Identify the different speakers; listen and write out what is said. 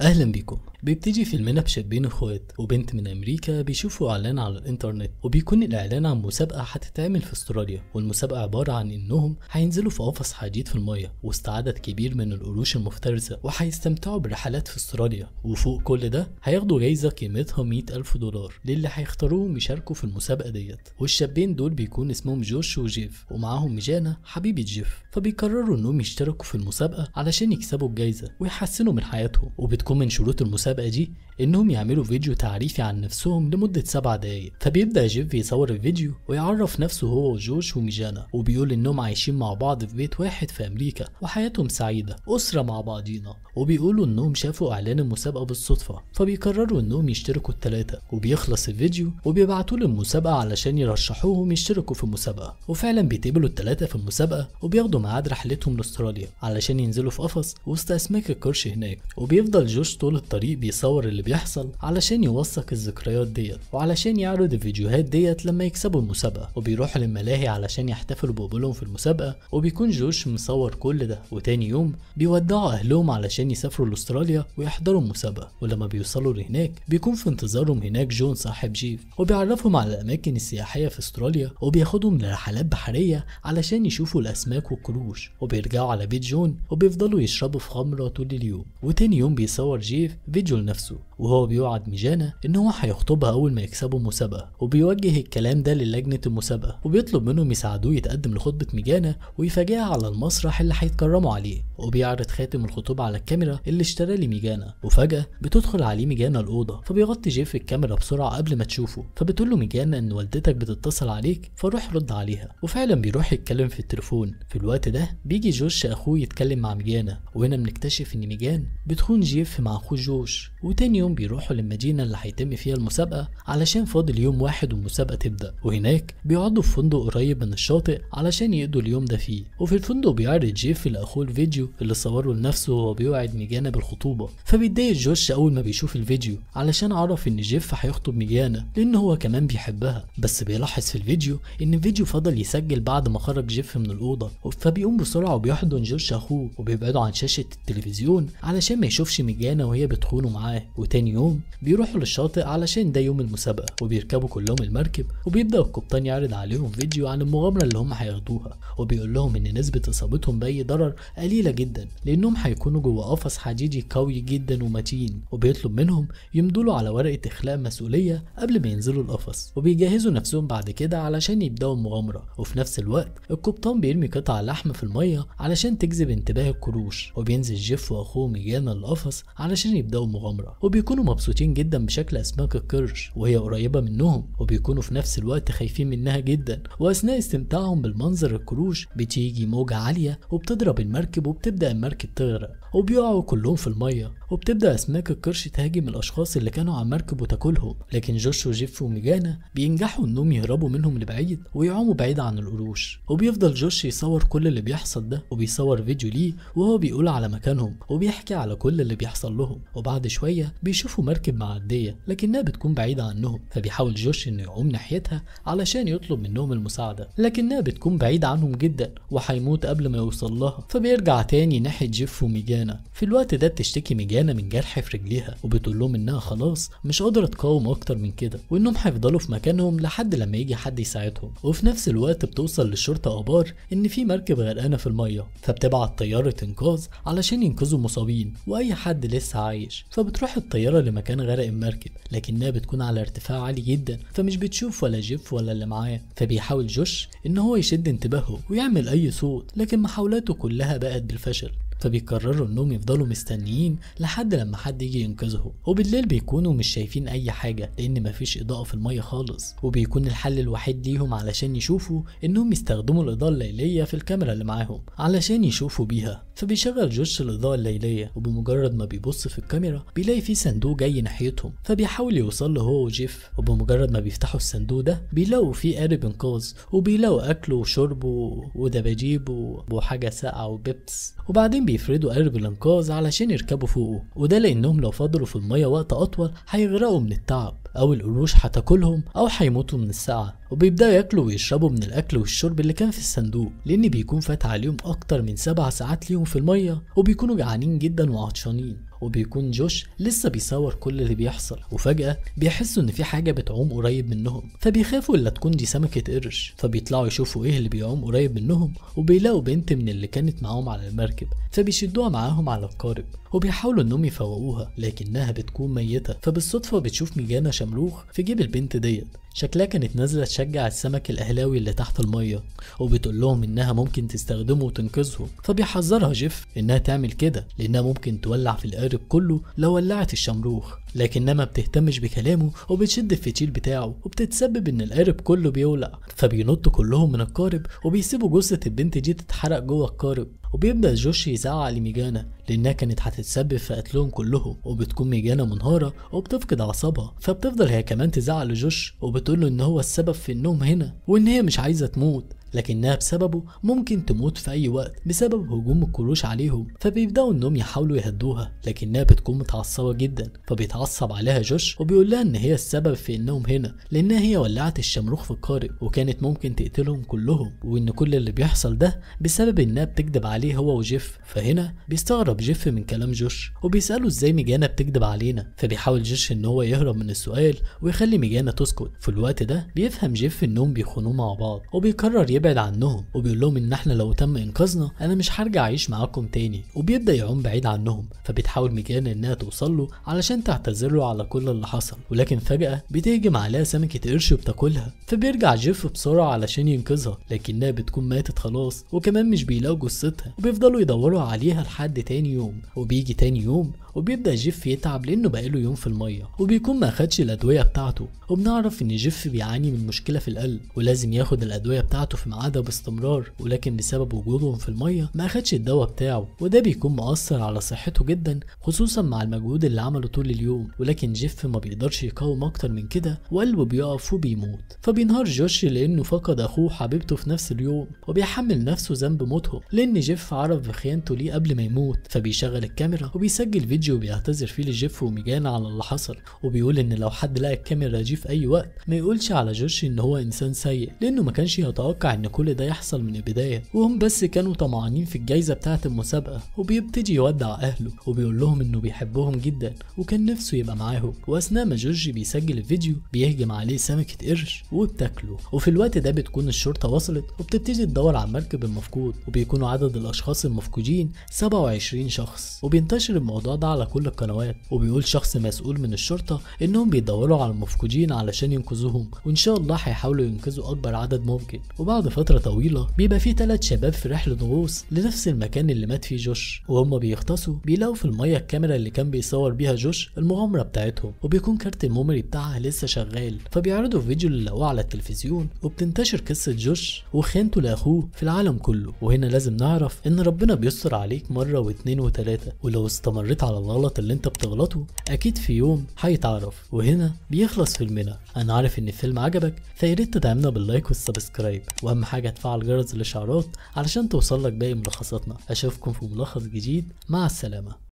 Speaker 1: اهلا بيكم بيبتدي في منبشة بين اخوات وبنت من امريكا بيشوفوا اعلان على الانترنت وبيكون الاعلان عن مسابقه هتتعمل في استراليا والمسابقه عباره عن انهم هينزلوا في قفص حديد في الميه وسط عدد كبير من القروش المفترسه وهيستمتعوا برحلات في استراليا وفوق كل ده هياخدوا جايزه قيمتها 100 الف دولار للي هيختاروهم يشاركوا في المسابقه ديت والشابين دول بيكون اسمهم جوش وجيف ومعاهم جانا حبيبه جيف فبيقرروا انهم يشتركوا في المسابقه علشان يكسبوا الجايزه ويحسنوا من حياتهم وبتكون هيكون من شروط المسابقة دي إنهم يعملوا فيديو تعريفي عن نفسهم لمدة سبع دقايق فبيبدأ جيف يصور الفيديو ويعرف نفسه هو وجوش وميجانا وبيقول إنهم عايشين مع بعض في بيت واحد في أمريكا وحياتهم سعيدة أسرة مع بعضينا وبيقولوا انهم شافوا اعلان المسابقه بالصدفه فبيقرروا انهم يشتركوا الثلاثه وبيخلص الفيديو وبيبعتوا للمسابقه علشان يرشحوهم يشتركوا في المسابقه وفعلا بيتقبلوا الثلاثه في المسابقه وبياخدوا ميعاد رحلتهم لاستراليا علشان ينزلوا في قفص وسط اسماك القرش هناك وبيفضل جوش طول الطريق بيصور اللي بيحصل علشان يوثق الذكريات ديت وعلشان يعرض الفيديوهات ديت لما يكسبوا المسابقه وبيروحوا للملاهي علشان يحتفلوا بقبولهم في المسابقه وبيكون جوش مصور كل ده وتاني يوم بيودعوا اهلهم علشان عايزين يسافروا لاستراليا ويحضروا المسابقه ولما بيوصلوا لهناك بيكون في انتظارهم هناك جون صاحب جيف وبيعرفهم على الاماكن السياحيه في استراليا وبياخدهم لرحلات بحريه علشان يشوفوا الاسماك والقروش وبيرجعوا على بيت جون وبيفضلوا يشربوا في خمره طول اليوم وتاني يوم بيصور جيف فيديو لنفسه وهو بيوعد ميجانا ان هو هيخطبها اول ما يكسبوا المسابقه وبيوجه الكلام ده للجنه المسابقه وبيطلب منهم يساعدوه يتقدم لخطبه ميجانا ويفاجئها على المسرح اللي هيتكرموا عليه وبيعرض خاتم الخطوبه على الكاميرا اللي اشترى لي ميجانا وفجاه بتدخل عليه ميجانا الاوضه فبيغطي جيف الكاميرا بسرعه قبل ما تشوفه فبتقول له ميجانا ان والدتك بتتصل عليك فروح رد عليها وفعلا بيروح يتكلم في التليفون في الوقت ده بيجي جوش اخوه يتكلم مع ميجانا وهنا بنكتشف ان ميجان بتخون جيف مع اخوه جوش وتاني يوم بيروحوا للمدينه اللي هيتم فيها المسابقه علشان فاضل يوم واحد والمسابقه تبدا وهناك بيقعدوا في فندق قريب من الشاطئ علشان يقضوا اليوم ده فيه وفي الفندق بيعرض جيف لاخوه الفيديو اللي صوره لنفسه وهو بيقع تبعد ميجانا بالخطوبة فبيتضايق جورج أول ما بيشوف الفيديو علشان عرف إن جيف هيخطب ميجانا لأن هو كمان بيحبها بس بيلاحظ في الفيديو إن الفيديو فضل يسجل بعد ما خرج جيف من الأوضة فبيقوم بسرعة وبيحضن جورج أخوه وبيبعده عن شاشة التلفزيون علشان ما يشوفش ميجانا وهي بتخونه معاه وتاني يوم بيروحوا للشاطئ علشان ده يوم المسابقة وبيركبوا كلهم المركب وبيبدأ القبطان يعرض عليهم فيديو عن المغامرة اللي هم هياخدوها وبيقول لهم إن نسبة إصابتهم بأي ضرر قليلة جدا لأنهم هيكونوا جوه قفص حديدي قوي جدا ومتين وبيطلب منهم يمضوا له على ورقة إخلاء مسؤولية قبل ما ينزلوا القفص وبيجهزوا نفسهم بعد كده علشان يبدأوا المغامرة وفي نفس الوقت القبطان بيرمي قطع لحم في المية علشان تجذب انتباه القروش وبينزل جيف وأخوه ميجانا القفص علشان يبدأوا المغامرة وبيكونوا مبسوطين جدا بشكل أسماك القرش وهي قريبة منهم وبيكونوا في نفس الوقت خايفين منها جدا وأثناء استمتاعهم بالمنظر القروش بتيجي موجة عالية وبتضرب المركب وبتبدأ المركب تغرق وبي بيقعوا كلهم في المية وبتبدأ أسماك القرش تهاجم الأشخاص اللي كانوا على المركب وتاكلهم لكن جوش وجيف وميجانا بينجحوا إنهم يهربوا منهم لبعيد ويعوموا بعيد عن القروش وبيفضل جوش يصور كل اللي بيحصل ده وبيصور فيديو ليه وهو بيقول على مكانهم وبيحكي على كل اللي بيحصل لهم وبعد شوية بيشوفوا مركب معدية لكنها بتكون بعيدة عنهم فبيحاول جوش إنه يعوم ناحيتها علشان يطلب منهم المساعدة لكنها بتكون بعيدة عنهم جدا وهيموت قبل ما يوصل لها فبيرجع تاني ناحية جيف وميجانا في الوقت ده بتشتكي ميجانا من جرح في رجليها وبتقول لهم انها خلاص مش قادره تقاوم اكتر من كده وانهم هيفضلوا في مكانهم لحد لما يجي حد يساعدهم وفي نفس الوقت بتوصل للشرطه ابار ان في مركب غرقانه في الميه فبتبعت طياره انقاذ علشان ينقذوا المصابين واي حد لسه عايش فبتروح الطياره لمكان غرق المركب لكنها بتكون على ارتفاع عالي جدا فمش بتشوف ولا جيف ولا اللي معاه فبيحاول جوش ان هو يشد انتباهه ويعمل اي صوت لكن محاولاته كلها بقت بالفشل فبيقرروا انهم يفضلوا مستنيين لحد لما حد يجي ينقذهم وبالليل بيكونوا مش شايفين اي حاجه لان مفيش اضاءه في الميه خالص وبيكون الحل الوحيد ليهم علشان يشوفوا انهم يستخدموا الاضاءه الليليه في الكاميرا اللي معاهم علشان يشوفوا بيها فبيشغل جوش الاضاءه الليليه وبمجرد ما بيبص في الكاميرا بيلاقي في صندوق جاي ناحيتهم فبيحاول يوصل له هو وجيف وبمجرد ما بيفتحوا الصندوق ده بيلاقوا فيه قارب انقاذ وبيلاقوا اكله وشربه ودباجيب وحاجه ساقعه وبيبس وبعدين بيفردوا قارب الانقاذ علشان يركبوا فوقه وده لانهم لو فضلوا في الميه وقت اطول هيغرقوا من التعب أو القروش هتاكلهم أو هيموتوا من السقعة وبيبدأوا ياكلوا ويشربوا من الأكل والشرب اللي كان في الصندوق لأن بيكون فات عليهم أكتر من سبع ساعات ليهم في المية وبيكونوا جعانين جدا وعطشانين وبيكون جوش لسه بيصور كل اللي بيحصل وفجأة بيحسوا إن في حاجة بتعوم قريب منهم فبيخافوا إلا تكون دي سمكة قرش فبيطلعوا يشوفوا إيه اللي بيعوم قريب منهم وبيلاقوا بنت من اللي كانت معاهم على المركب فبيشدوها معاهم على القارب وبيحاولوا إنهم يفوقوها لكنها بتكون ميتة فبالصدفة بتشوف ميجانا شمروخ في جيب البنت ديت شكلها كانت نازلة تشجع السمك الأهلاوي اللي تحت المية وبتقول لهم إنها ممكن تستخدمه وتنقذهم فبيحذرها جيف إنها تعمل كده لأنها ممكن تولع في القارب كله لو ولعت الشمروخ لكنها ما بتهتمش بكلامه وبتشد الفتيل بتاعه وبتتسبب إن القارب كله بيولع فبينطوا كلهم من القارب وبيسيبوا جثة البنت دي تتحرق جوه القارب وبيبدأ جوش يزعق لميجانا لأنها كانت هتتسبب في قتلهم كلهم وبتكون ميجانا منهارة وبتفقد أعصابها فبتفضل هي كمان تزعق لجوش وبتقول له إن هو السبب في إنهم هنا وإن هي مش عايزة تموت لكنها بسببه ممكن تموت في أي وقت بسبب هجوم الكروش عليهم فبيبدأوا إنهم يحاولوا يهدوها لكنها بتكون متعصبة جدا فبيتعصب عليها جوش وبيقول لها إن هي السبب في إنهم هنا لأنها هي ولعت الشمروخ في القارب وكانت ممكن تقتلهم كلهم وإن كل اللي بيحصل ده بسبب إنها بتكذب عليه هو وجيف فهنا بيستغرب جيف من كلام جوش وبيسأله إزاي ميجانا بتكذب علينا فبيحاول جوش إن هو يهرب من السؤال ويخلي ميجانا تسكت في الوقت ده بيفهم جيف إنهم بيخونوه مع بعض وبيقرر بيبعد عنهم وبيقول لهم ان احنا لو تم انقاذنا انا مش هرجع اعيش معاكم تاني وبيبدا يعوم بعيد عنهم فبتحاول ميجان انها توصل له علشان تعتذر له على كل اللي حصل ولكن فجاه بتهجم عليها سمكه قرش وبتاكلها فبيرجع جيف بسرعه علشان ينقذها لكنها بتكون ماتت خلاص وكمان مش بيلاقوا جثتها وبيفضلوا يدوروا عليها لحد تاني يوم وبيجي تاني يوم وبيبدا جيف يتعب لانه بقاله يوم في الميه وبيكون ما خدش الادويه بتاعته وبنعرف ان جيف بيعاني من مشكله في القلب ولازم ياخد الادويه بتاعته في ميعادها باستمرار ولكن بسبب وجودهم في الميه ما خدش الدواء بتاعه وده بيكون مؤثر على صحته جدا خصوصا مع المجهود اللي عمله طول اليوم ولكن جيف ما بيقدرش يقاوم اكتر من كده وقلبه بيقف وبيموت فبينهار جوش لانه فقد اخوه وحبيبته في نفس اليوم وبيحمل نفسه ذنب موتهم لان جيف عرف بخيانته ليه قبل ما يموت فبيشغل الكاميرا وبيسجل فيديو فيديو بيعتذر فيه لجيف وميجان على اللي حصل وبيقول ان لو حد لقى الكاميرا دي في اي وقت ما يقولش على جورجي ان هو انسان سيء لانه ما كانش يتوقع ان كل ده يحصل من البدايه وهم بس كانوا طمعانين في الجايزه بتاعه المسابقه وبيبتدي يودع اهله وبيقول لهم انه بيحبهم جدا وكان نفسه يبقى معاهم واثناء ما جورجي بيسجل الفيديو بيهجم عليه سمكه قرش وبتاكله وفي الوقت ده بتكون الشرطه وصلت وبتبتدي تدور على المركب المفقود وبيكونوا عدد الاشخاص المفقودين 27 شخص وبينتشر الموضوع ده على كل القنوات وبيقول شخص مسؤول من الشرطة انهم بيدوروا على المفقودين علشان ينقذوهم وان شاء الله هيحاولوا ينقذوا اكبر عدد ممكن وبعد فترة طويلة بيبقى في ثلاث شباب في رحلة غوص لنفس المكان اللي مات فيه جوش وهم بيغطسوا بيلاقوا في المية الكاميرا اللي كان بيصور بيها جوش المغامرة بتاعتهم وبيكون كارت الميموري بتاعها لسه شغال فبيعرضوا فيديو اللي لقوه على التلفزيون وبتنتشر قصة جوش وخانته لاخوه في العالم كله وهنا لازم نعرف ان ربنا بيستر عليك مرة واتنين وتلاتة ولو استمريت على الغلط اللي انت بتغلطه اكيد في يوم هيتعرف وهنا بيخلص فيلمنا انا عارف ان الفيلم عجبك فياريت تدعمنا باللايك والسبسكرايب واهم حاجه تفعل جرس الاشعارات علشان توصلك باقي ملخصاتنا اشوفكم في ملخص جديد مع السلامه